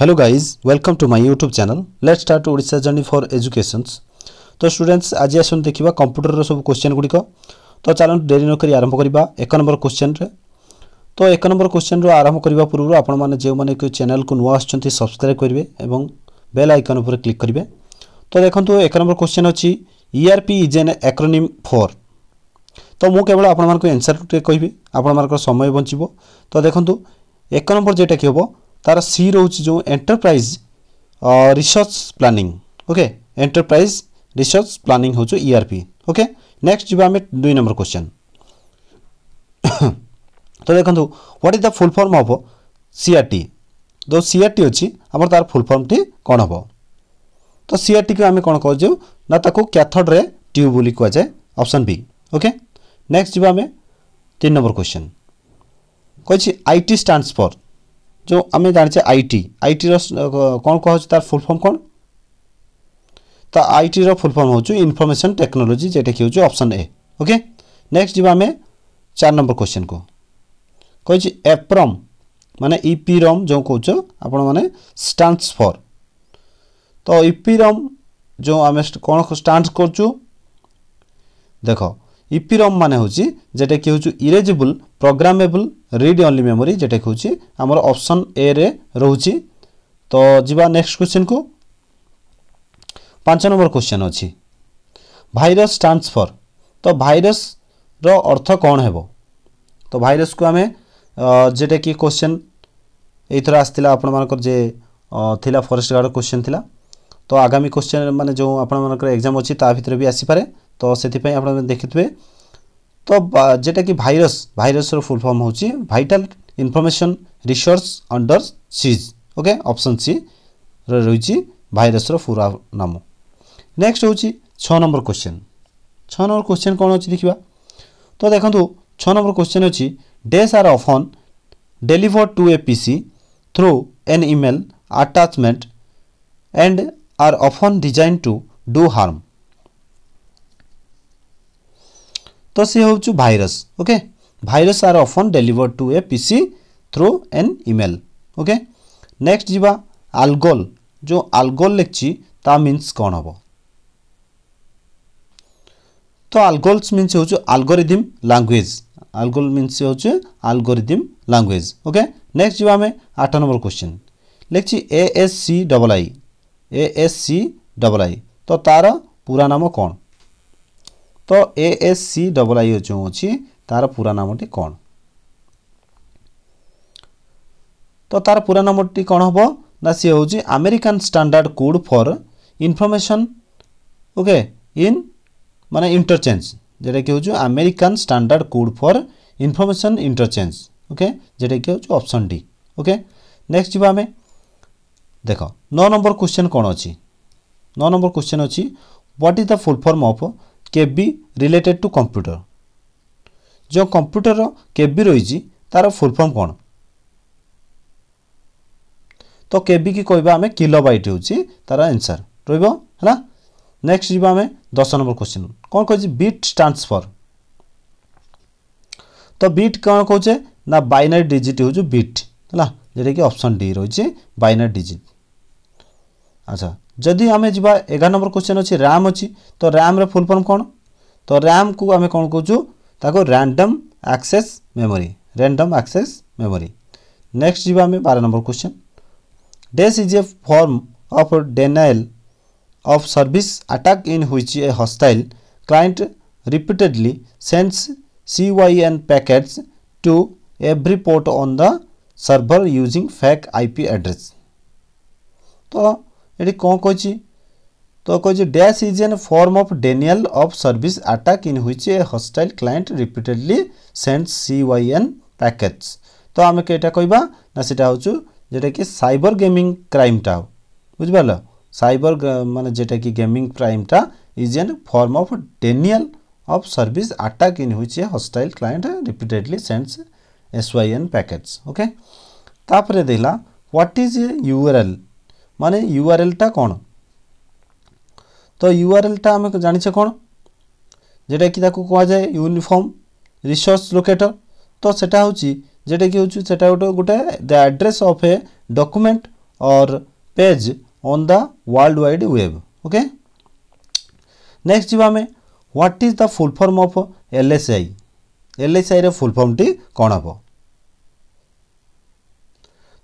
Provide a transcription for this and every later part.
Hello guys welcome to my youtube channel let's start odisha journey for education तो students आज आस देखा computer सब क्वेश्चन गुड़िक तो चलो डेरी नक आरंभ करवा एक नंबर क्वेश्चन रे तो एक नंबर क्वेश्चन रू आरंभ करने पूर्व आपने जो चैनल को नुआ आ सब्सक्राइब करेंगे और बेल आइकन पर क्लिक करेंगे तो देखो एक नंबर क्वेश्चन अच्छी ERP is an acronym for तो मुझे केवल आपण टे कह आपण समय बचब तो देखो एक नंबर जेटा कि हम ତାର ସି ରହୁଛି ଯେଉଁ enterprise research planning okay enterprise research planning ହେଉଛି E R P okay next ଯିବା ଆମେ ଦୁଇ ନମ୍ବର କ୍ୱେଶ୍ଚନ୍ ତ ଦେଖନ୍ତୁ what is the full form ହେବ ସିଆର୍ଟି ଯେଉଁ ସିଆର୍ଟି ଅଛି ଆମର ତାର ଫୁଲ୍ ଫର୍ମଟି କ'ଣ ହେବ ତ ସିଆର୍ଟିକୁ ଆମେ କ'ଣ କହୁଛୁ ନା ତାକୁ କ୍ୟାଥଡ଼ ରେ ଟ୍ୟୁବ୍ ବୋଲି କୁହାଯାଏ ଅପସନ୍ ବି ଓକେ ନେକ୍ସଟ ଯିବା ଆମେ ତିନି ନମ୍ବର କ୍ୱେଶ୍ଚନ୍ କହିଛି ଆଇ ଟି ଷ୍ଟାଣ୍ଡସ୍ ଫର୍ जो आम जाने आईटी आईटी कौन कह तार फुल फर्म कौन तो आई आईटी रुल फर्म हूँ इनफर्मेसन टेक्नोलोजी जेटा कि हूँ अपसन ए ओके नेक्स्ट जी आम चार नंबर क्वेश्चन को कही एप्रम मान रम जो कौच आपण मैंने फर तो रम जो आम कौन स्टांस कर देख ইপিরম মানে হচ্ছে যেটা কি হচ্ছে erasable programmable read only memory যেটা হচ্ছে আমার অপশন এ রে রয়েছে তো যা নেক্সট কোশ্চেন কু পাঁচ নম্বর কোশ্চেন অছি ভাইরস ট্রান্সফর তো ভাইরস ର ଅର୍ଥ କ'ଣ ହେବ ତ ଭାଇରସ୍କୁ ଆମେ ଯେଟାକି କୋଶ୍ଚେନ୍ ଏଇଥର ଆସିଥିଲା ଆପଣମାନଙ୍କର ଯେ ଥିଲା ଫରେଷ୍ଟ ଗାର୍ଡ଼ କୋଶ୍ଚେନ୍ ଥିଲା ତ ଆଗାମୀ କୋଶ୍ଚିନ୍ ମାନେ ଯେଉଁ ଆପଣମାନଙ୍କର ଏକ୍ଜାମ୍ ଅଛି ତା ଭିତରେ ବି ଆସିପାରେ ତ ସେଥିପାଇଁ ଆପଣମାନେ ଦେଖିଥିବେ ତ ଯେଉଁଟାକି ଭାଇରସ୍ ଭାଇରସ୍ର ଫୁଲ୍ ଫର୍ମ ହେଉଛି vital information research under seize okay option ସିରେ ରହିଛି ଭାଇରସ୍ର ପୁରା ନାମ ନେକ୍ସଟ ହେଉଛି ଛଅ ନମ୍ବର କୋଶ୍ଚିନ୍ ଛଅ ନମ୍ବର କୋଶ୍ଚିନ୍ କ'ଣ ଅଛି ଦେଖିବା ତ ଦେଖନ୍ତୁ ଛଅ ନମ୍ବର କୋଶ୍ଚିନ୍ ଅଛି these are often deliver to a P C through an email attachment and are often designed to do harm. ତ ସେ ହେଉଛି virus okay virus are often delivered to a P C through an email okay next ଯିବା ALGOL ଯେଉଁ ଆଲଗୋଲ ଲେଖିଛି ତା means କ'ଣ ହେବ ତ ଆଲଗୋଲ୍ସ ମିନ୍ସ ହେଉଛି ଆଲଗୋରିଦିମ୍ ଲାଙ୍ଗୁଏଜ୍ ଆଲଗୋଲ ମିନ୍ସ ହେଉଛି ଆଲଗୋରିଦିମ୍ ଲାଙ୍ଗୁଏଜ୍ ଓକେ ନେକ୍ସଟ ଯିବା ଆମେ ଆଠ ନମ୍ବର କ୍ୱେଶ୍ଚିନ୍ ଲେଖିଛି A S C double I A S C double I ତ ତା'ର ପୁରା ନାମ କ'ଣ ତ A S C double I ଯେଉଁ ଅଛି ତା'ର ପୁରା ନାମଟି କ'ଣ ତ ତା'ର ପୁରା ନାମଟି କ'ଣ ହେବ ନା ସିଏ ହେଉଛି American standard code for information okay in মানে ইন্টরচেঞ্জ যেটা কি হচ্ছে American standard code for information interchange okay যেটা কি হচ্ছে অপশন ডি ওকে নেক্সট যা আমি দেখ ন নম্বর কোশ্চেନ୍ କ'ଣ ଅଛି ন নম্ବର କୋଶ୍ଚେନ୍ ଅଛି what is the full form of KB related to computer ଯେଉଁ କମ୍ପ୍ୟୁଟରର କେବି ରହିଛି ତା'ର ଫୁଲ୍ ଫର୍ମ କ'ଣ ତ କେବି କି କହିବା ଆମେ କିଲୋ ବାଇଟ୍ ହେଉଛି ତା'ର ଆନ୍ସର୍ ରହିବ ହେଲା ନେକ୍ସଟ ଯିବା ଆମେ ଦଶ ନମ୍ବର କୋଶ୍ଚିନ୍ କ'ଣ କହିଛି ବିଟ୍ ଷ୍ଟାଣ୍ଡସ୍ ଫର୍ ତ ବିଟ୍ କ'ଣ କହୁଛେ ନା ବାଇନାରୀ ଡିଜିଟ୍ ହେଉଛି ବିଟ୍ ହେଲା ଯେଉଁଟାକି ଅପସନ୍ ଡି ରହିଛି ବାଇନାରୀ ଡିଜିଟ୍ আচ্ছা যদি আমি যা এগার নম্বর কোশ্চেন অছি র্যাম অছি তো র্যাম্র ফুল ফর্ম কোণ তো র্যাম কু আমি কোণ কৌছু তাকে random access memory random access memory next যা আমি বার number question DoS is a form of denial of service attack in which a hostile client repeatedly sends CYN packets to every port on the server using fake IP address. तो ये कौन कह तो कह DoS is an form of denial of service attack in which a hostile client repeatedly sends C Y N package तो आम के कहवा ना सीटा होटा कि सैबर गेमिंग क्राइमटा बुझिपाल सबर मानने जेटा कि गेमिंग क्राइमटा is an form of denial of service attack in which a hostile client repeatedly sends S Y N package okay ताप देला व्हाट इज यूआरएल माने यूआरएलटा कौन तो यूआरएलटा आम जाचे कौन जोटा कि कहुए यूनिफर्म रिसोर्स लोकेटर तो सेटा हूँ कि हूँ गोटे the address of a document और page on the world wide web okay next जी आम what is the full form of L S I L S I full form टी कौन हम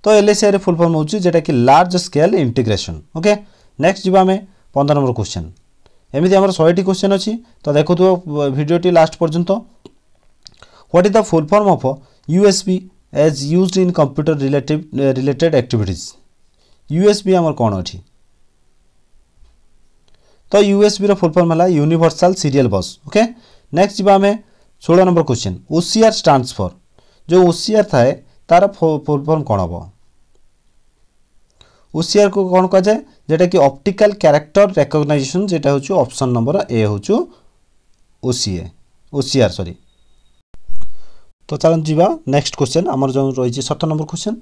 तो एलएसीआर फुल फर्म होची जेटा कि large scale integration okay next जी हमें पंद्रह नंबर क्वेश्चन एमती हमर 100 क्वेश्चन अच्छी तो देखु भिडियोटी लास्ट पर्यंत what is the full form of USB as used in computer relative related activities USB हमर कौन अछि तो यूएसबी रो फुल फॉर्म हला यूनिवर्सल बस ओके नेक्स्ट जीवा हमें 16 नंबर क्वेश्चन ओसीआर स्टैंड्स जो ओसीआर थाए तार फुल फॉर्म कोन हबो ওসিআর কু কোণ কুযায় যেটা কি অপটিক্যাল ক্যারেক্টর রেকগনাইজেসন যেটা হচ্ছে অপশন নম্বর এ হচ্ছে ওসিএ ওসিআর সরি তো চালন যা নেক্সট কোশ্চেন আমার যে রয়েছে সতের number question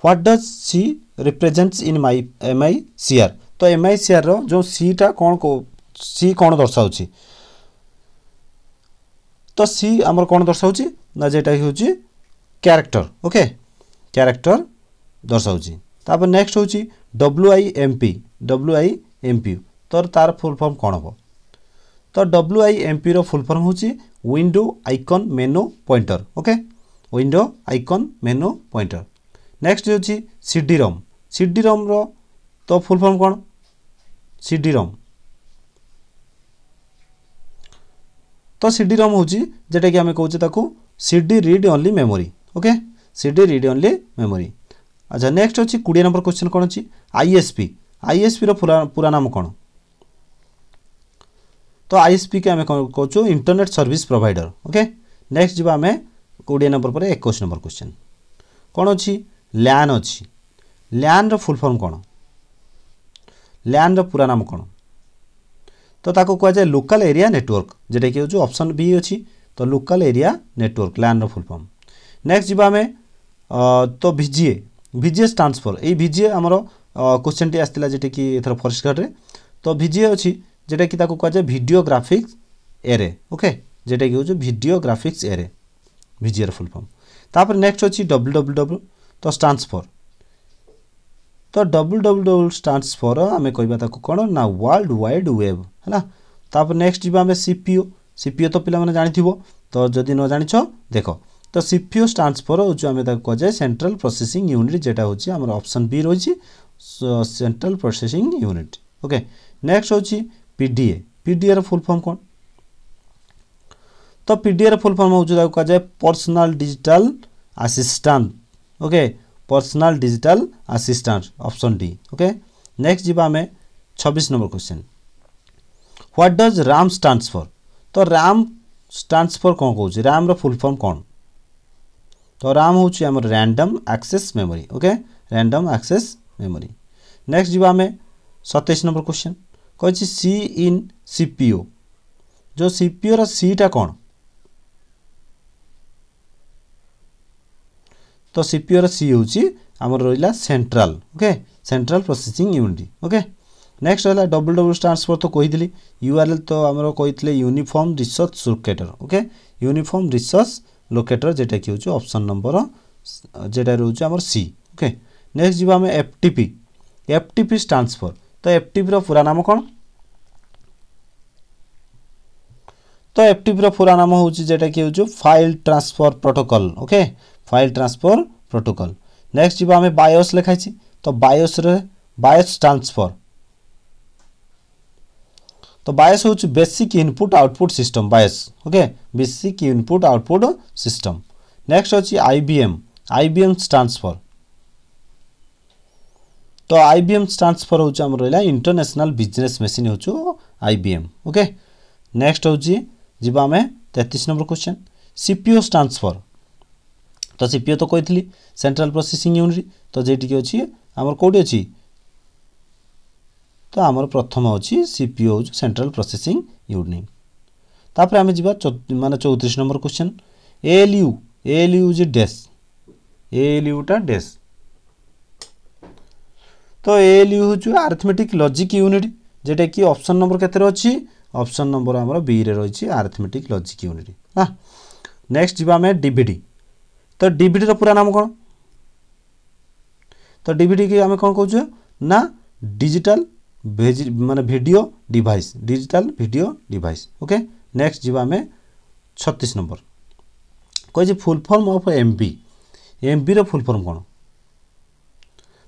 what does C represents in my MI CR তো এমআই সিআর যে সিটা কোণ সি কোণ দর্শাউছি তো সি আমার কোণ দর্শাউছি না যেটা হচ্ছে ক্যারেক্টর ওকে ক্যারেক্টর দর্শাউছি ତାପରେ ନେକ୍ସଟ ହେଉଛି W I M P W I M P ତ ତାର ଫୁଲ୍ ଫର୍ମ କ'ଣ ହେବ ତ ଡବ୍ଲୁ ଆଇ ଏମ୍ ପିର ଫୁଲ୍ ଫର୍ମ ହେଉଛି window icon menu pointer okay window icon menu pointer next ହେଉଛି ସିଡି ରମ୍ ସିଡି ରମ୍ର ତ ଫୁଲ୍ ଫର୍ମ କ'ଣ ସିଡି ରମ୍ ତ ସିଡି ରମ୍ ହେଉଛି ଯେଉଁଟାକି ଆମେ କହୁଛେ ତାକୁ CD read only memory okay CD read only memory ଆଚ୍ଛା ନେକ୍ସଟ ଅଛି କୋଡ଼ିଏ ନମ୍ବର କ୍ୱେଶ୍ଚିନ୍ କ'ଣ ଅଛି ଆଇଏସ୍ପି ଆଇଏସ୍ପିର ପୁରା ନାମ କ'ଣ ତ ଆଇଏସ୍ପିକି ଆମେ କ'ଣ କହୁଛୁ internet service provider okay next ଯିବା ଆମେ କୋଡ଼ିଏ ନମ୍ବର ପରେ ଏକୋଇଶ ନମ୍ବର କ୍ୱେଶ୍ଚିନ୍ କ'ଣ ଅଛି ଲ୍ୟାନ୍ ଅଛି ଲ୍ୟାନ୍ର ଫୁଲ୍ ଫର୍ମ କ'ଣ ଲ୍ୟାନ୍ର ପୁରା ନାମ କ'ଣ ତ ତାକୁ କୁହାଯାଏ ଲୋକାଲ୍ ଏରିଆ ନେଟୱାର୍କ ଯେଉଁଟାକି ହେଉଛି ଅପସନ୍ ବି ଅଛି ତ ଲୋକାଲ୍ ଏରିଆ ନେଟୱାର୍କ ଲ୍ୟାନ୍ର ଫୁଲ୍ ଫର୍ମ ନେକ୍ସଟ ଯିବା ଆମେ ତ ଭିଜିଏ ভিজিএ ଷ୍ଟାଣ୍ଡସ୍ ଫର୍ ଏଇ ଭିଜିଏ ଆମର କୋଶ୍ଚିନ୍ଟି ଆସିଥିଲା ଯେଟାକି ଏଥର ଫରେଷ୍ଟ ଗାର୍ଡ଼ରେ ତ ଭିଜିଏ ଅଛି যেটাকি তাকে কুয়া যায় ভিডিও গ্রাফিক্স এরে ওকে যেটা কি হচ্ছে ভিডিও গ্রাফিক্স এরে ভিজিআর ফুল ফর্ম তারপরে নেক্সট হচ্ছে ডবল ডবল ডবল তো স্টান্স ফর তো double double double stands for আমি কইবা তাকে কোণ না ওয়ার্ল্ড ওয়াইড ওয়েব হ্যাঁ তারপরে নেক্সট যা আমি সিপিও সিপিও তো পিলা মানে জাঁথিব তো যদি ন জাঁচ দেখ তো সিপিও স্টাণ্ডস ফর হচ্ছে আমি তাকে কুযায় সেন্ট্রাল প্রসেসিং ইউনিট যেটা হচ্ছে আমার অপশন বি রয়েছে central processing unit okay next হচ্ছে পিডিএ পিডিএর ফুল ফর্ম কোণ তো পিডিএর ফুল ফর্ম হচ্ছে তাকে কুযায় personal digital assistant okay personal digital assistant option D okay next যা আমি ছবিশ number question what does RAM stands for তো রাম স্টাণ্ডস ফর কম কৌছি রাম্র ফুল ফর্ম কম तो RAM ହେଉଛି ଆମର random access memory okay random access memory next ଯିବା ଆମେ ସତେଇଶ ନମ୍ବର କ୍ୱେଶ୍ଚନ୍ କହିଛି C in C P U ଯେଉଁ ସି ପି ଓର ସିଟା କ'ଣ ତ ସି ପି ଓର ସି ହେଉଛି ଆମର ରହିଲା central okay central processing unit okay next ରହିଲା ଡବ୍ଲୁ ଡବ୍ଲୁ ଟ୍ରାନ୍ସଫର୍ ତ କହିଥିଲି ୟୁଆର୍ଏଲ୍ ତ ଆମର କହିଥିଲେ uniform resource locator okay uniform resource locator যেটাকি হচ্ছে অপশন নম্বর যেটা রয়েছে আমার সি ওকে নেক্সট যা আমি এফটিপি এফটিপি স্টাণ্ডস ফর ତ ଏଫ୍ଟିଭିର ପୁରା ନାମ କ'ଣ ତ ଏଫ୍ଟିଭିର ପୁରା ନାମ ହେଉଛି ଯେଉଁଟାକି ହେଉଛି file transfer protocol okay file transfer protocol next ଯିବା ଆମେ ବାୟୋସ୍ ଲେଖାଇଛି ତ ବାୟୋସ୍ରେ ବାୟୋସ୍ ଟ୍ରାନ୍ସଫର तो बायस हूँ basic input output system BIOS okay basic input output system next अच्छे आईबीएम आईबीएम ट्रांसफर तो आईबीएम ट्रांसफर हूँ आम रहा इंटरनेशनल बिजनेस मेसीन हूँ आईबीएम ओके नेक्स्ट हूँ जी आम तेतीस नंबर क्वेश्चन सीपीओ ट्रांसफर तो सीपीओ तो कही सेंट्रल प्रोसेंग यूनिट तो जेटी अच्छी आमर कौटी अच्छी ତ ଆମର ପ୍ରଥମ ଅଛି ସିପିଓ ହେଉଛି ସେଣ୍ଟ୍ରାଲ ପ୍ରୋସେସିଂ ୟୁନିଟ୍ ତାପରେ ଆମେ ଯିବା ମାନେ ଚଉତିରିଶ number question AL U AL U is ଡେସ୍ ଏଏଲ୍ ୟୁଟା ଡେସ୍ ତ ଏଏଲ୍ ୟୁ ହେଉଛି ଆର୍ଥମେଟିକ୍ ଲଜିକ୍ ୟୁନିଟ୍ ଯେଉଁଟାକି ଅପସନ୍ ନମ୍ବର କେତେରେ ଅଛି ଅପସନ୍ ନମ୍ବର ଆମର ବିରେ ରହିଛି ଆର୍ଥମେଟିକ୍ ଲଜିକ୍ ୟୁନିଟ୍ ହଁ ନେକ୍ସଟ ଯିବା ଆମେ ଡିଭିଡି ତ ଡିଭିଡିର ପୁରା ନାମ କ'ଣ ତ ଡିଭିଡିକି ଆମେ କ'ଣ କହୁଛେ ନା ଡିଜିଟାଲ ମାନେ video device digital video device okay next ଯିବା ଆମେ ଛତିଶ ନମ୍ବର କହିଛି full form of M B M ବିର ଫୁଲ୍ ଫର୍ମ କ'ଣ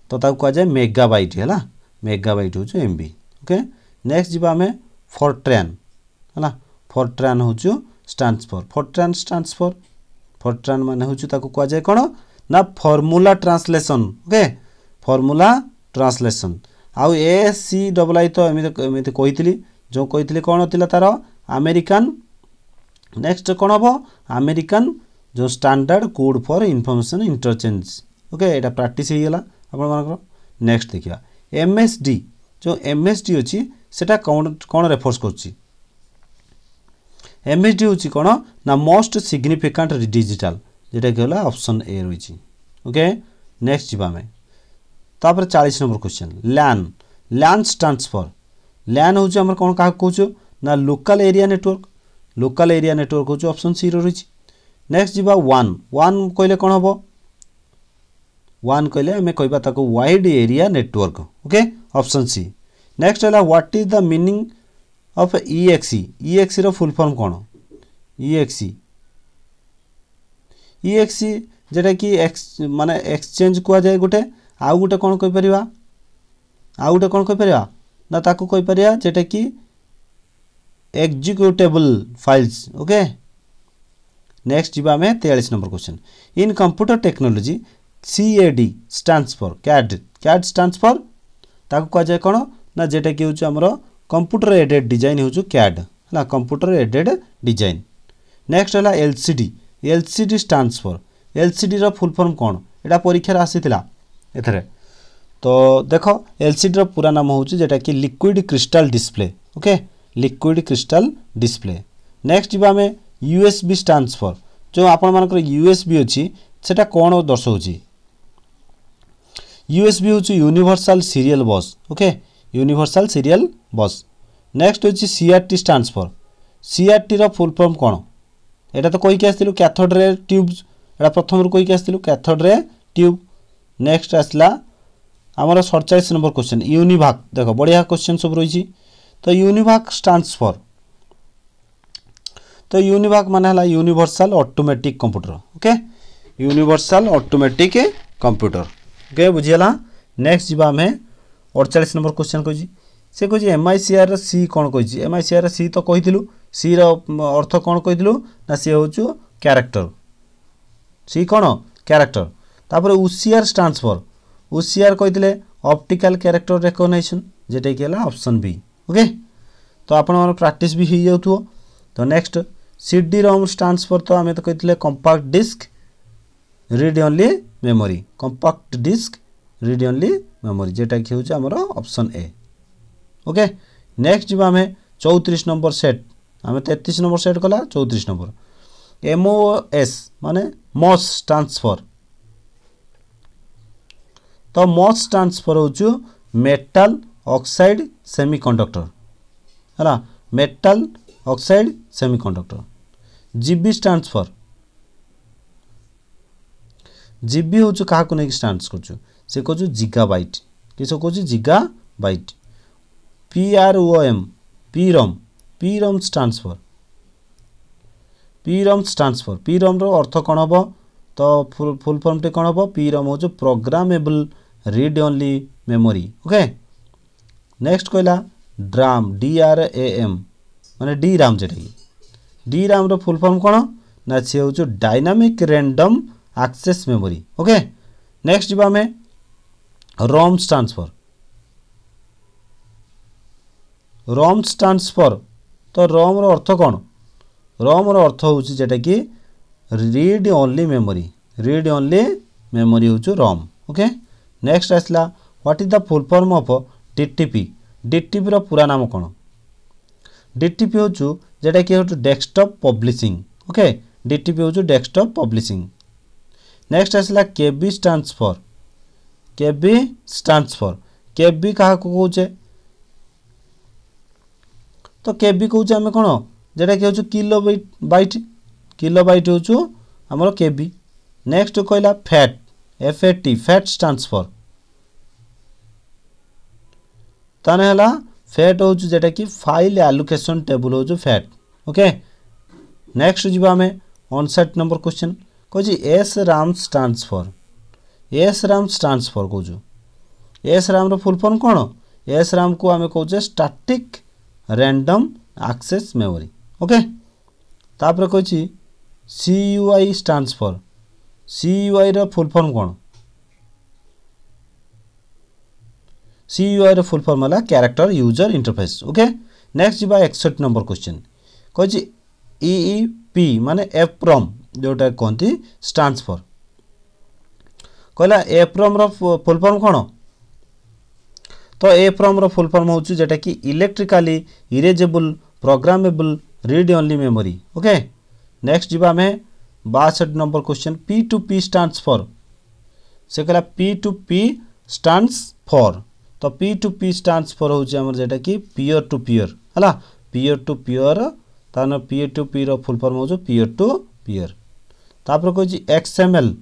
ତ ତାକୁ କୁହାଯାଏ ମେଗା ବାଇଟ୍ ହେଲା ମେଗା ବାଇଟ୍ ହେଉଛି ଏମ୍ ବି ଓକେ ନେକ୍ସଟ ଯିବା ଆମେ ଫର୍ଟ୍ରାନ୍ ହେଲା ଫର୍ଟ୍ରାନ୍ ହେଉଛୁ ଷ୍ଟ୍ରାନ୍ସଫର୍ ଫର୍ଟ୍ରାନ୍ ଷ୍ଟ୍ରାନ୍ସଫର୍ ଫର୍ଟ୍ରାନ୍ ମାନେ ହେଉଛି ତାକୁ କୁହାଯାଏ କ'ଣ ନା formula translation okay formula translation ଆଉ ଏ ସି ଡବଲ୍ ଆଇ ତ ଏମିତି ଏମିତି କହିଥିଲି ଯେଉଁ କହିଥିଲି କ'ଣ ଥିଲା ତା'ର ଆମେରିକାନ୍ ନେକ୍ସଟ କ'ଣ ହେବ ଆମେରିକାନ୍ ଯେଉଁ standard code for information interchange okay ଏଇଟା ପ୍ରାକ୍ଟିସ୍ ହେଇଗଲା ଆପଣମାନଙ୍କର ନେକ୍ସଟ ଦେଖିବା ଏମ୍ ଏସ୍ ଡି ଯେଉଁ ଏମ୍ ଏସ୍ ଡି ଅଛି ସେଇଟା କ'ଣ କ'ଣ ରେଫର୍ସ କରୁଛି ଏମ୍ ଏସ୍ ଡି ହେଉଛି କ'ଣ ନା ମୋଷ୍ଟ ସିଗ୍ନିଫିକାଣ୍ଟ ଡିଜିଟାଲ ଯେଉଁଟାକି ହେଲା ଅପସନ୍ ଏ ରହିଛି ଓକେ ନେକ୍ସଟ ଯିବା ଆମେ तापर चालीस number question LAN LAN transfer LAN हूँ आम कौन क्या कौ ना local area network local area network हूँ अप्सन सी रही नेक्स्ट जी वन वन कहले कौन हम वन कहले आम कह wide area network okay option C next है what is the meaning of EXE EXE रो फुल फॉर्म कौन EXE e EXE e। e जेटा कि एक्स मान एक्सचेज कह जाए गोटे ଆଉ ଗୋଟେ କ'ଣ କହିପାରିବା ଆଉ ଗୋଟେ କ'ଣ କହିପାରିବା ନା ତାକୁ କହିପାରିବା ଯେଉଁଟାକି ଏକ୍ଜିକ୍ୟୁଟେବଲ୍ ଫାଇଲ୍ସ ଓକେ ନେକ୍ସଟ ଯିବା ଆମେ ତେୟାଳିଶ number question in computer technology CAD stands for CAD CAD stands for ତାକୁ କୁହାଯାଏ କ'ଣ ନା ଯେଉଁଟାକି ହେଉଛି ଆମର କମ୍ପ୍ୟୁଟର ଏଡେଡ୍ ଡିଜାଇନ୍ ହେଉଛି କ୍ୟାଡ୍ ହେଲା କମ୍ପ୍ୟୁଟର ଏଡେଡ୍ ଡିଜାଇନ୍ ନେକ୍ସଟ ହେଲା L C D L C D stands for L C ଡିର ଫୁଲ୍ ଫର୍ମ କ'ଣ ଏଇଟା ପରୀକ୍ଷାରେ ଆସିଥିଲା ଏଥିରେ ତ ଦେଖ ଏଲ୍ସିଡ଼ିର ପୁରା ନାମ ହେଉଛି ଯେଉଁଟାକି liquid crystal display okay liquid crystal display next ଯିବା ଆମେ U S B stands for ଯେଉଁ ଆପଣମାନଙ୍କର ୟୁ ଏସ୍ ବି ଅଛି ସେଇଟା କ'ଣ ଦର୍ଶାଉଛି ୟୁ ଏସ୍ ବି ହେଉଛି universal serial bus okay universal serial bus next ହେଉଛି ସିଆର୍ଟି ଷ୍ଟାଣ୍ଡସ୍ ଫର୍ ସିଆର୍ଟିର ଫୁଲ୍ ଫର୍ମ କ'ଣ ଏଇଟା ତ କହିକି ଆସିଥିଲୁ କ୍ୟାଥୋଡ଼୍ରେ ଟ୍ୟୁବ୍ ଏଇଟା ପ୍ରଥମରୁ କହିକି ଆସିଥିଲୁ କ୍ୟାଥୋଡ଼୍ରେ ଟ୍ୟୁବ୍ नेक्स्ट आसला आमर सड़चाश नंबर क्वेश्चन यूनिभाग देख बढ़िया क्वेश्चन सब रही तो यूनिभाग ट्रांसफर तो यूनिभाग माना universal automatic computer okay universal automatic computer okay बुझीगला नेक्स्ट जी आम अड़चा नंबर क्वेश्चन कह से कह एम आई सी आर सी कौन कही एम आई सी आर सी तो कही सी रर्थ कौन कही सी हूँ क्यारेक्टर सी कौन क्यारेक्टर তারপরে ওসিআর স্ট্যান্ডস ফর ওসিআর কইলে অপটিকাল ক্যারেক্টর রেকগনাইজেসন যেটা কি হলা অপশন বি ওকে তো আপনার প্র্যাকটিস বি হয়ে যাও তো next CD ROM stands for তো আমি তো কইলে compact disc read only memory compact disc read only memory যেটা কি হচ্ছে আমার অপশন এ ওকে নেক্সট যা আমি চৌত্রিশ নম্বর সেট আমি তেত্রিশ নম্বর সেট কলা চৌত্রিশ নম্বর এমওএস মানে মস স্ট্যান্ডস ফর तो मच ट्रांसफर होटाल अक्साइड सेमिकंडक्टर कंडक्टर है metal oxide semiconductor conductor GB stands हूँ क्या नहीं ट्रांस कर जिगा बैट किस कह gigabyte P R O M P ROM P ROM stands for P ROM अर्थ कौन हम तो फुल फर्म टे कौन हम पी रम हूँ programmable read only memory okay next କହିଲା DRAM D R A M ମାନେ ଡି ରାମ୍ ଯେଉଁଟାକି ଡି ରାମ୍ର ଫୁଲ୍ ଫର୍ମ କ'ଣ ନା ସିଏ ହେଉଛି dynamic random access memory okay next ଯିବା ଆମେ ରମ୍ ଟ୍ରାନ୍ସଫର୍ ରମ୍ ଟ୍ରାନ୍ସଫର୍ ତ ରମ୍ର ଅର୍ଥ କ'ଣ ରମ୍ର ଅର୍ଥ ହେଉଛି ଯେଉଁଟାକି read only memory read only memory ହେଉଛି ରମ୍ ଓକେ ନେକ୍ସଟ ଆସିଲା what is the full form of DTP ଡିଟିପିର ପୁରା ନାମ କ'ଣ ଡିଟିପି ହେଉଛୁ ଯେଉଁଟାକି ହେଉଛୁ ଡେସ୍କଟପ୍ ପବ୍ଲିସିଂ ଓକେ ଡିଟିପି ହେଉଛୁ ଡେସ୍କଟପ୍ ପବ୍ଲିସିଂ ନେକ୍ସଟ ଆସିଲା KB stands for KB stands for KB କାହାକୁ କହୁଛେ ତ କେବି କହୁଛେ ଆମେ କ'ଣ ଯେଉଁଟାକି ହେଉଛୁ କିଲୋ ବାଇଟ୍ କିଲୋ ବାଇଟ୍ ହେଉଛୁ ଆମର କେବି ନେକ୍ସଟ କହିଲା FAT F A stands for ताने फैट हो जेटा कि फाइल आलोकेसन टेबुल हो फैट ओके नेक्स्ट जी आम अनसेट नंबर क्वेश्चन कौज S RAM transfer S RAM transfer कौजु एस राम फुल कौन एस राम को आम कौ static random access memory okay तापर कह सी यू आई ट्रांसफर ସିୟୁଆଇର ଫୁଲ୍ ଫର୍ମ କ'ଣ ସିୟୁଆଇର ଫୁଲ୍ ଫର୍ମ ହେଲା character user interface okay next ଯିବା ଏକଷଠି ନମ୍ବର କ୍ୱେଶ୍ଚିନ୍ କହିଛି ଇଇ ପି ମାନେ ଏପ୍ରମ୍ ଯେଉଁଟା କହନ୍ତି ଷ୍ଟାଣ୍ଡସ୍ ଫର୍ କହିଲା ଏପ୍ରମ୍ର ଫୁଲ୍ ଫର୍ମ କ'ଣ ତ ଏପ୍ରମ୍ର ଫୁଲ୍ ଫର୍ମ ହେଉଛି ଯେଉଁଟାକି electrically erasable programmable read only memory okay next ଯିବା ଆମେ बासठ number question P two P stands for से कहला P two P stands for तो P two P stands for हूँ जेटा कि पियर टू पियर है पियर टू पियर तार पियर टू पी फुल हो हूँ पियर टू पियर तापर कहे एक्सएमएल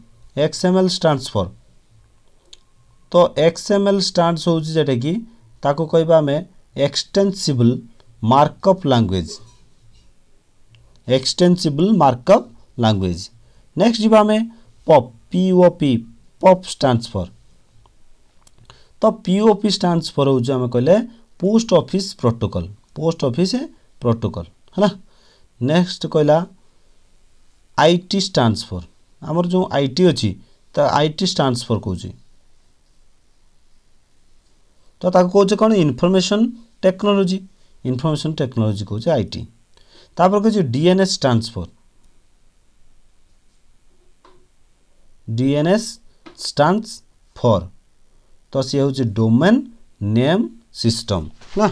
एक्सएमएल स्टैंड्स फॉर तो एक्सएमएल स्टैंड्स हूँ जेटा कि ताको कहवा आम extensible markup language extensible markup language. Next ଯିବା ଆମେ POP POP POP stands for ତ POP stands for ହେଉଛି ଆମେ କହିଲେ post office protocol post office protocol ହେଲା next କହିଲା IT stands for ଆମର ଯେଉଁ IT ଅଛି ତା IT stands for କହୁଛି ତ ତାକୁ କହୁଛେ କ'ଣ ଇନଫର୍ମେସନ୍ ଟେକ୍ନୋଲୋଜି ଇନଫର୍ମେସନ୍ ଟେକ୍ନୋଲୋଜି କହୁଛେ ଆଇ ଟି ତାପରେ କହୁଛି D N S transfer DNS stands for ତ ସିଏ ହେଉଛି ଡୋମେନ୍ ନେମ୍ ସିଷ୍ଟମ୍ ହେଲା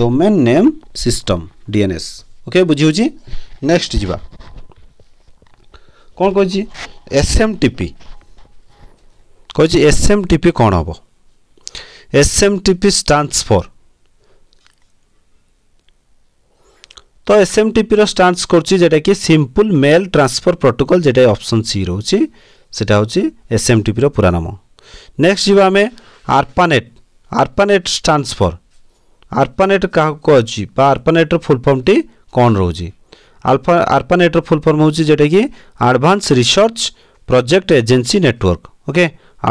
domain name system DNS okay ବୁଝି ହେଉଛି ନେକ୍ସଟ ଯିବା କ'ଣ କହିଛି ଏସ୍ ଏମ୍ ଟି ପି କହିଛି ଏସ୍ ଏମ୍ ଟି ପି କ'ଣ ହେବ S M T P stands for ତ ଏସ୍ ଏମ୍ ଟି ପିର ଷ୍ଟାଣ୍ଡସ୍ କରୁଛି ଯେଉଁଟାକି ସିମ୍ପୁଲ୍ ମେଲ୍ ଟ୍ରାନ୍ସଫର୍ ପ୍ରୋଟୋକଲ୍ ଯେଉଁଟା ଅପସନ୍ ସି ରହୁଛି सेटा एस एम रो रुरा नाम नेक्स्ट जीवा में आर्पानेट आर्पानेट स्टैंड्स आर्पानेट का को अछि आर्पानेट रो टी कौन रहूची अल्फा आर्पानेट रो फुल जेटा कि advanced research project agency network okay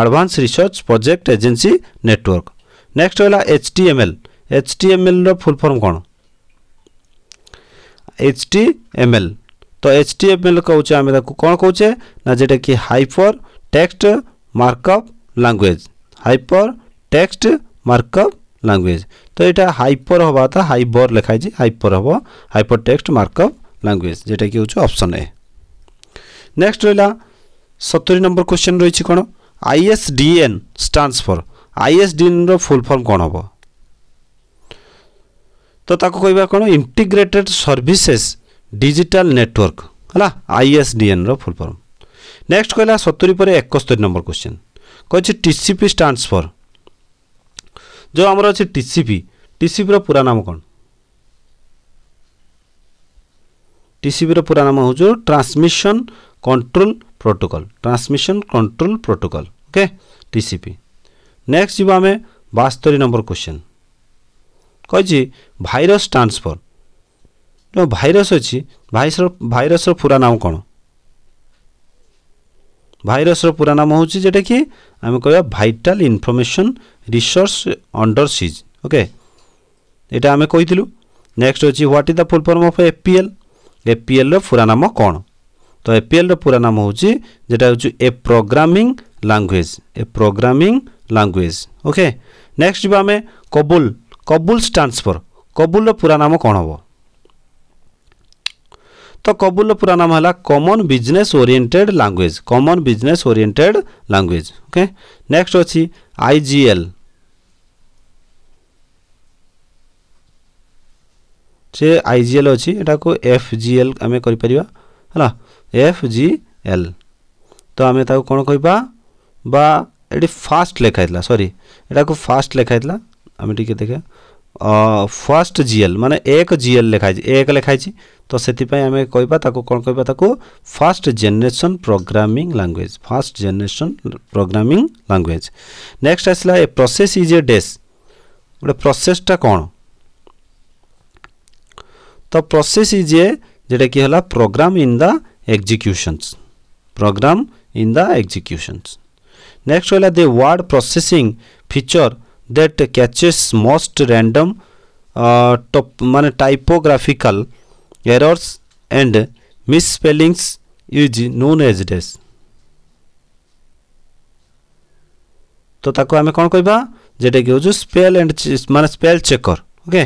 advanced research project agency network next M L H T M L HTML रो फुल फॉर्म कोन एल ତ ଏଚ୍ ଟି ଏମ୍ ଏଲ୍ କହୁଛେ ଆମେ ତାକୁ କ'ଣ କହୁଛେ ନା ଯେଉଁଟାକି hyper text markup language hyper text markup language ତ ଏଇଟା ହାଇପର ହେବା କଥା ହାଇବର ଲେଖା ହେଇଛି ହାଇପର ହେବ ହାଇପର ଟେକ୍ସଟ ମାର୍କଅପ୍ ଲାଙ୍ଗୁଏଜ୍ ଯେଉଁଟାକି ହେଉଛି ଅପସନ୍ ଏ ନେକ୍ସଟ ରହିଲା ସତୁରି ନମ୍ବର କ୍ୱେଶ୍ଚନ୍ ରହିଛି କ'ଣ ଆଇଏସ୍ଡିଏନ୍ ଷ୍ଟାଣ୍ଡସ୍ ଫର୍ ଆଇଏସ୍ଡିଏନ୍ର ଫୁଲ୍ ଫର୍ମ କ'ଣ ହେବ ତ ତାକୁ କହିବା କ'ଣ ଇଣ୍ଟିଗ୍ରେଟେଡ୍ ସର୍ଭିସେସ୍ ଡିଜିଟାଲ ନେଟୱାର୍କ ହେଲା ଆଇ ଏସ୍ ଡି ଏନ୍ର ଫୁଲ୍ ଫର୍ମ ନେକ୍ସଟ କହିଲା ସତୁରି ପରେ ଏକସ୍ତରୀ ନମ୍ବର କ୍ୱେଶ୍ଚିନ୍ କହିଛି T C P stands for ଯେଉଁ ଆମର ଅଛି T C P T C ପିର ପୁରା ନାମ କ'ଣ ଟି ସି ପିର ପୁରା ନାମ ହେଉଛି transmission control protocol transmission control protocol okay T C P next ଯିବା ଆମେ ବାସ୍ତରୀ ନମ୍ବର କ୍ୱେଶ୍ଚିନ୍ କହିଛି ଭାଇରସ୍ ଷ୍ଟାଣ୍ଡସ୍ ଫର୍ ଯେଉଁ ଭାଇରସ୍ ଅଛି ଭାଇରସ୍ର ଭାଇରସ୍ର ପୁରା ନାମ କ'ଣ ଭାଇରସ୍ର ପୁରା ନାମ ହେଉଛି ଯେଉଁଟାକି ଆମେ କହିବା vital information resource under seize okay ଏଇଟା ଆମେ କହିଥିଲୁ ନେକ୍ସଟ ଅଛି what is the full form of APL ଏପିଏଲ୍ର ପୁରା ନାମ କ'ଣ ତ ଏପିଏଲ୍ର ପୁରା ନାମ ହେଉଛି ଯେଉଁଟା ହେଉଛି a programming language a programming language okay next ଯିବା ଆମେ କବୁଲ କବୁଲ ଷ୍ଟାଣ୍ଡସ୍ ଫର୍ କବୁଲର ପୁରା ନାମ କ'ଣ ହେବ तो कबुल पूरा नाम है common business oriented language common business oriented language okay next अच्छी आईजीएल से आईजीएल अच्छी को एल आम कर एल तो आम कौन कह फास्ट लिखाई सरी एटा को फास्ट लिखाई आम टी देखा फर्स्ट जीएल मान एक जीएल लिखाई एक लिखाई तो से आम कह कौन कह first generation programming language first generation programming language next आसला ए प्रोसेस इज ए डेस् गोटे प्रोसेसटा कौन तो प्रोसेस इज ए जेटा कि है program in the executions program in the executions next कहला the word processing feature that catches most random top मान typographical errors and misspellings is known as dash तो ताको आमे कौन कह जेटा कि हूँ स्पेल एंड मान स्पेल चेकर ओके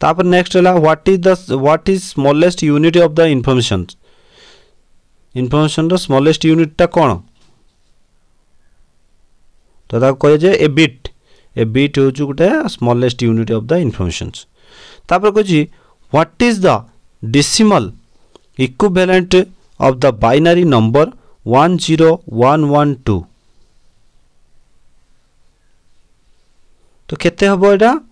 तापर नेक्स्ट है what is the what is smallest unit of the information information रो स्मॉलेस्ट यूनिट टा तो ताको कहे जे ए बिट ए बिट हूँ गोटे smallest unit of the information तापर कह what is the decimal equivalent of the binary number one zero one one two तो केते हम यहाँ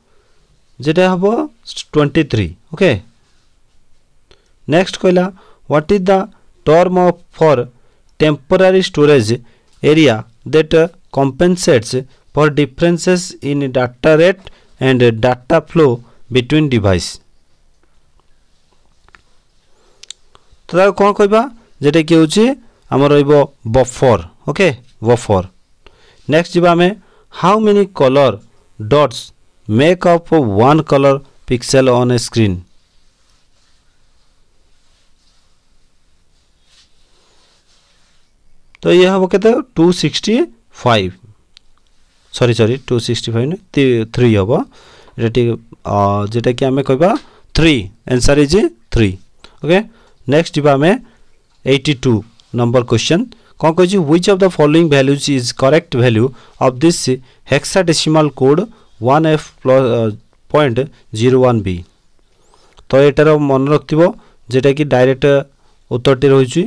जेटा हम ट्वेंटी थ्री ओके नेक्स्ट कहला what is the term of for temporary storage area that compensates for differences in data rate and data flow between device ତ ତାକୁ କ'ଣ କହିବା ଯେଉଁଟାକି ହେଉଛି ଆମର ରହିବ ବଫର ଓକେ ବଫର ନେକ୍ସଟ ଯିବା ଆମେ how many colour dots make up one colour pixel on a screen तो ये हम कहते हैं two sixty five sorry sorry two sixty five three ହେବ এটা ঠিক যেটাকি আমি কবা three answer is three okay next যা আমি এইটি টু নম্বর কোশ্চেন কম কী which of the following values is correct value of this hexadecimal code one F plus point zero one B তো এটার মনে রাখব যেটা কি ডাইরেক্ট উত্তরটি রয়েছে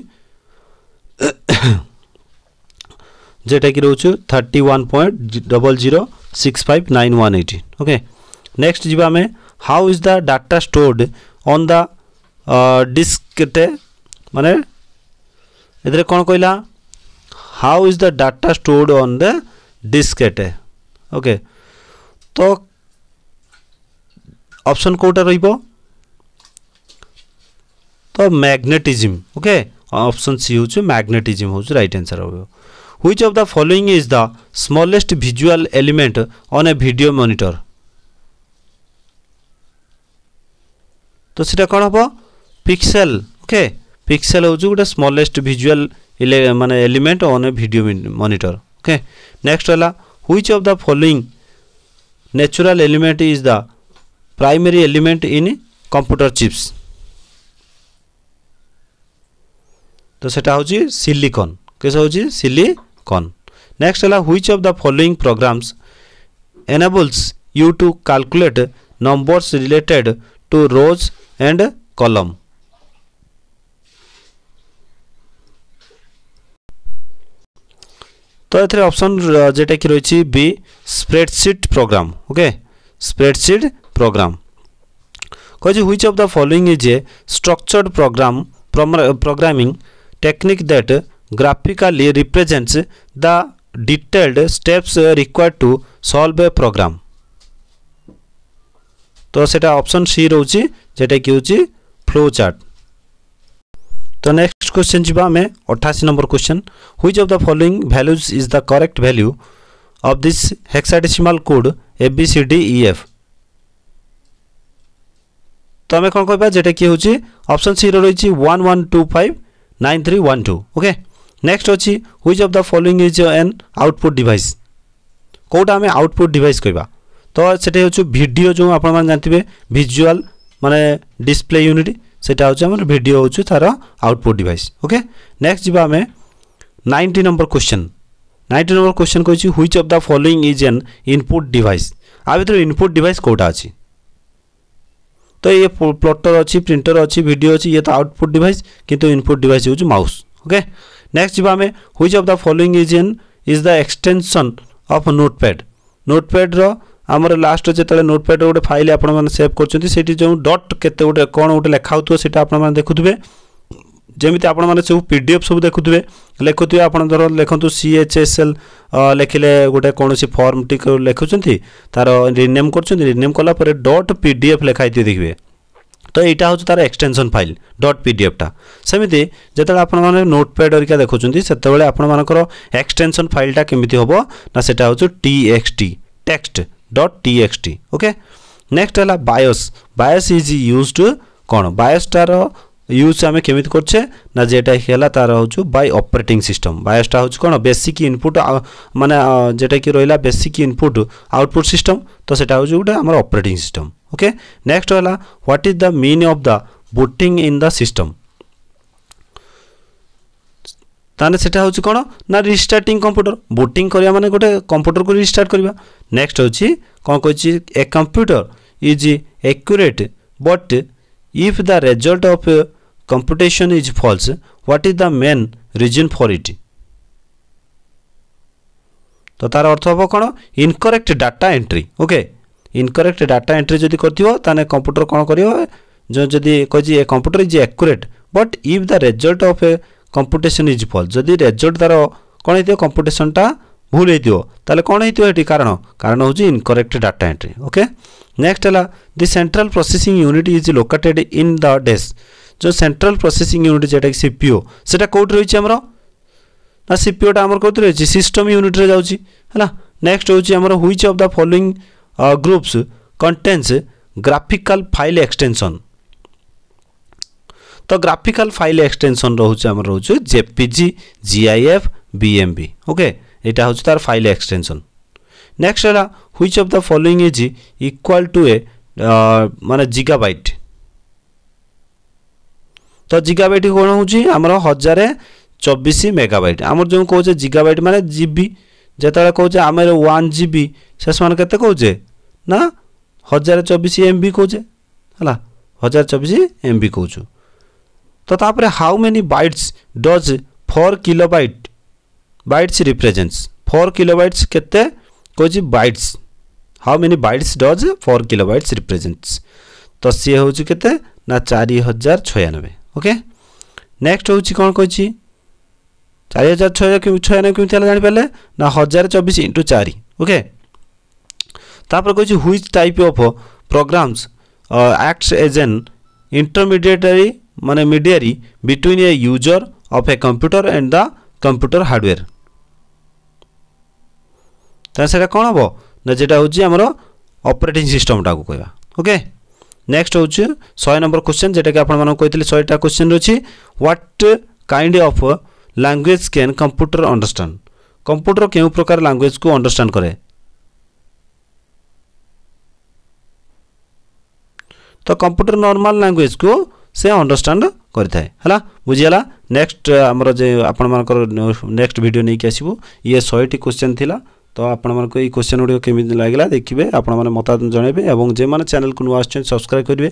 যেটা কি রয়েছে thirty one point double zero six five nine one eight okay next যা আমি how is the data stored on the ডিস্কটে মানে এদের কোণ কইলা how is the data stored on the ডিস্কটে ওকে তো অপশন কোটা রইব তো ম্যাগনেটিজম ওকে অপশন সি হচ্ছে ম্যাগনেটিজম হচ্ছে রাইট আনসার হবে which of the following is the smallest visual element on a video monitor तो सीटा कौन हम पिक्सेल ओके पिक्सेल हूँ गोटे स्मलेस्ट भिजुआल मान element on the monitor okay next है which of the following natural element is the primary element in computer chips तो सेटा हूँ सिलिकन कैसे हूँ silicon con. Next, which of the following programs enables you to calculate numbers related to rows and column? তো এর option যেটা কি রয়েছে B spreadsheet program okay spreadsheet program কয়েছে which of the following is a structured program programming technique that graphically represents the detailed steps required to solve a program. तो सेटा option C रोचे जेटा कि होची फ्लो चार्ट तो next question जीवा में 88 number question which of the following values is the correct value of this hexadecimal code F तो आम कौन कह जेटा कि हूँ अपसन सी रही one one two five nine three one two okay next अच्छी which of the following is an output device কোটা আমি আউটপুট ডিভাইস কইবা তো সেটা হচ্ছে ভিডিও যে আপনার জাঁথিবে ভিজুয়াল মানে ডিসপ্লে ইউনিট সেটা হচ্ছে আমার ভিডিও হচ্ছে তার আউটপুট ডিভাইস ওকে নেক্সট যা আমি ninety number question ninety number question কইছি which of the following is an input device আ ভিতরে ইনপুট ডিভাইস কোটা আছে তো ইয়ে প্লটর অছি প্রিন্টর অছি ভিডিও অছি ইয়ে তো আউটপুট ডিভাইস কিন্তু ইনপুট ডিভাইস হচ্ছে মাউস ওকে नेक्स्ट जी आम ह्विच अफ द फलोईंग एजेन is the extension of notepad नोटप्याड्र ଆମର ଲାଷ୍ଟରେ ଯେତେବେଳେ ନୋଟପ୍ୟାଡ଼୍ରେ ଗୋଟେ ଫାଇଲ୍ ଆପଣମାନେ ସେଭ୍ କରୁଛନ୍ତି ସେଇଠି ଯେଉଁ ଡଟ୍ କେତେ ଗୋଟେ କ'ଣ ଗୋଟେ ଲେଖା ହେଉଥିବ ସେଇଟା ଆପଣମାନେ ଦେଖୁଥିବେ ଯେମିତି ଆପଣମାନେ ସବୁ ପି ଡି ଏଫ୍ ସବୁ ଦେଖୁଥିବେ ଲେଖୁଥିବେ ଆପଣ ଧର ଲେଖନ୍ତୁ ସି ଏଚ୍ ଏସ୍ ଏଲ୍ ଲେଖିଲେ ଗୋଟେ କୌଣସି ଫର୍ମଟିକୁ ଲେଖୁଛନ୍ତି ତା'ର ରିନେମ୍ କରୁଛନ୍ତି ରିନେମ୍ କଲା ପରେ ଡଟ୍ ପି ଡି ଏଫ୍ ଲେଖା ହେଇଥିବେ ଦେଖିବେ তো এইটা হচ্ছে তার এক্সটেনশন ফাইল ডট পিডিএফটা সেমিতি যেতবে আপনার নোটপ্যাড হরিকা দেখুম সেতবে আপনার এক্সটেনশন ফাইলটা কমিটি হব না সেটা হচ্ছে TXT text dot TXT okay next হল বায়োস বায়োস ইজ ୟୁଜ୍ଡ କ'ଣ ବାୟୋସ୍ଟାର ୟୁଜ୍ ଆମେ କେମିତି କରୁଛେ ନା ଯେଟାକି ହେଲା ତା'ର ହେଉଛି ବାଇ ଅପରେଟିଂ ସିଷ୍ଟମ୍ ବାୟସ୍ଟା ହେଉଛି କ'ଣ ବେସିକ୍ ଇନପୁଟ୍ ମାନେ ଯେଟାକି ରହିଲା ବେସିକ୍ ଇନପୁଟ୍ ଆଉଟପୁଟ୍ ସିଷ୍ଟମ୍ ତ ସେଟା ହେଉଛି ଗୋଟେ ଆମର ଅପରେଟିଂ ସିଷ୍ଟମ୍ ଓକେ ନେକ୍ସଟ ହେଲା what is the mean of the booting in the system ତାହେଲେ ସେଟା ହେଉଛି କ'ଣ ନା ରିଷ୍ଟାର୍ଟିଂ କମ୍ପ୍ୟୁଟର ବୁଟିଂ କରିବା ମାନେ ଗୋଟେ କମ୍ପ୍ୟୁଟରକୁ ରିଷ୍ଟାର୍ଟ କରିବା ନେକ୍ସଟ ହେଉଛି କ'ଣ କହିଛି a computer is accurate but if the result of computation is false, what is the main reason for it? তো তার অর্থ হব কোণ incorrect data entry okay incorrect data entry যদি করথিব তাহলে কম্পুটর কোণ করিব যদি কইছি a computer is accurate but if the result of a computation is false যদি রেজল্ট তার কোণ হইতো কম্পুটেসনটা ভুল হইতো তাহলে কোণ হইতো এটি কারণ কারণ হচ্ছে incorrect data entry okay next হলা the central processing unit is located in the desk ଯେଉଁ ସେଣ୍ଟ୍ରାଲ୍ ପ୍ରୋସେସିଂ ୟୁନିଟ୍ ଯେଉଁଟାକି ସି ପି ଓ ସେଇଟା କେଉଁଠି ରହିଛି ଆମର ନା ସି ପି ଓଟା ଆମର କେଉଁଥିରେ ରହିଛି ସିଷ୍ଟମ୍ ୟୁନିଟ୍ରେ ଯାଉଛି ହେଲା ନେକ୍ସଟ ହେଉଛି ଆମର which of the following groups contains graphical file extension ତ ଗ୍ରାଫିକାଲ୍ ଫାଇଲ୍ ଏକ୍ସଟେନସନ୍ ରହୁଛି ଆମର ରହୁଛି ଜେପିଜି ଏମ୍ ବି ଓକେ ଏଇଟା ହେଉଛି ତାର ଫାଇଲ୍ ଏକ୍ସଟେନସନ୍ ନେକ୍ସଟ ହେଲା which of the following is equal to a ମାନେ ଜିଗାବାଇଟ୍ ତ ଜିଗାବାଇଟ୍ କ'ଣ ହେଉଛି ଆମର ହଜାରେ ଚବିଶ ମେଗାବାଇଟ୍ ଆମର ଯେଉଁ କହୁଛେ ଜିଗାବାଇଟ୍ ମାନେ ଜିବି ଯେତେବେଳେ କହୁଛେ ଆମେ ୱାନ୍ ଜିବି ସେସମାନେ କେତେ କହୁଛେ ନା ହଜାରେ ଚବିଶ ଏମ୍ ବି କହୁଛେ ହେଲା ହଜାର ଚବିଶ ଏମ୍ ବି କହୁଛୁ ତ ତାପରେ how many bytes does four kilobyte bytes represents four kilobytes କେତେ କହୁଛି bytes how many bytes does four kilobytes represents ତ ସିଏ ହେଉଛି କେତେ ନା ଚାରି ହଜାର ଛୟାନବେ ओके ନେକ୍ସଟ ହେଉଛି କ'ଣ କହିଛି ଚାରି ହଜାର ଛଅ ଛୟାନବେ କେମିତି ହେଲା ଜାଣିପାରିଲେ ନା ହଜାର ଚବିଶ ଇଣ୍ଟୁ ଚାରି ଓକେ ତାପରେ କହିଛି which type of programs act as an intermediary ମାନେ ମିଡ଼ିଆରୀ between a user of a computer and the computer hardware ତାହେଲେ ସେଇଟା କ'ଣ ହେବ ନା ଯେଟା ହେଉଛି ଆମର ଅପରେଟିଂ ସିଷ୍ଟମଟାକୁ କହିବା ଓକେ ନେକ୍ସଟ ହେଉଛି ଶହେ ନମ୍ବର କ୍ୱେଶ୍ଚନ୍ ଯେଉଁଟାକି ଆପଣମାନଙ୍କୁ କହିଥିଲି ଶହେଟା କ୍ୱେଶ୍ଚନ୍ ଅଛି what kind of language can computer understand computer କେଉଁ ପ୍ରକାର ଲାଙ୍ଗୁଏଜ୍କୁ ଅଣ୍ଡରଷ୍ଟାଣ୍ଡ କରେ ତ କମ୍ପ୍ୟୁଟର ନର୍ମାଲ ଲାଙ୍ଗୁଏଜ୍କୁ ସେ ଅଣ୍ଡରଷ୍ଟାଣ୍ଡ କରିଥାଏ ହେଲା ବୁଝିଗଲା ନେକ୍ସଟ ଆମର ଯେ ଆପଣମାନଙ୍କର ନେକ୍ସଟ ଭିଡ଼ିଓ ନେଇକି ଆସିବୁ ଇଏ ଶହେଟି କ୍ୱେଶ୍ଚନ୍ ଥିଲା ତ ଆପଣମାନଙ୍କୁ ଏଇ କୋଶ୍ଚିନ୍ ଗୁଡ଼ିକ କେମିତି ଲାଗିଲା ଦେଖିବେ ଆପଣମାନେ ମତାମତ ଜଣାଇବେ ଏବଂ ଯେଉଁମାନେ ଚ୍ୟାନେଲକୁ ନୂଆ ଆସୁଛନ୍ତି ସବସ୍କ୍ରାଇବ୍ କରିବେ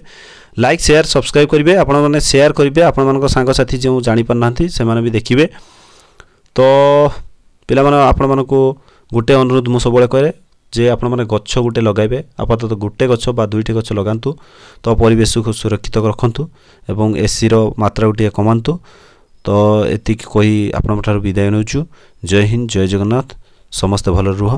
ଲାଇକ୍ ସେୟାର ସବସ୍କ୍ରାଇବ୍ କରିବେ ଆପଣମାନେ ସେୟାର କରିବେ ଆପଣମାନଙ୍କ ସାଙ୍ଗସାଥି ଯେଉଁ ଜାଣିପାରୁନାହାନ୍ତି ସେମାନେ ବି ଦେଖିବେ ତ ପିଲାମାନେ ଆପଣମାନଙ୍କୁ ଗୋଟେ ଅନୁରୋଧ ମୁଁ ସବୁବେଳେ କରେ ଯେ ଆପଣମାନେ ଗଛ ଗୋଟେ ଲଗାଇବେ ଆପାତତଃ ଗୋଟେ ଗଛ ବା ଦୁଇଟି ଗଛ ଲଗାନ୍ତୁ ତ ପରିବେଶକୁ ସୁରକ୍ଷିତ ରଖନ୍ତୁ ଏବଂ ଏସିର ମାତ୍ରାକୁ ଟିକେ କମାନ୍ତୁ ତ ଏତିକି କହି ଆପଣଙ୍କ ଠାରୁ ବିଦାୟ ନେଉଛୁ ଜୟ ହିନ୍ଦ ଜୟ ଜଗନ୍ନାଥ ସମସ୍ତେ ଭଲ ରୁହ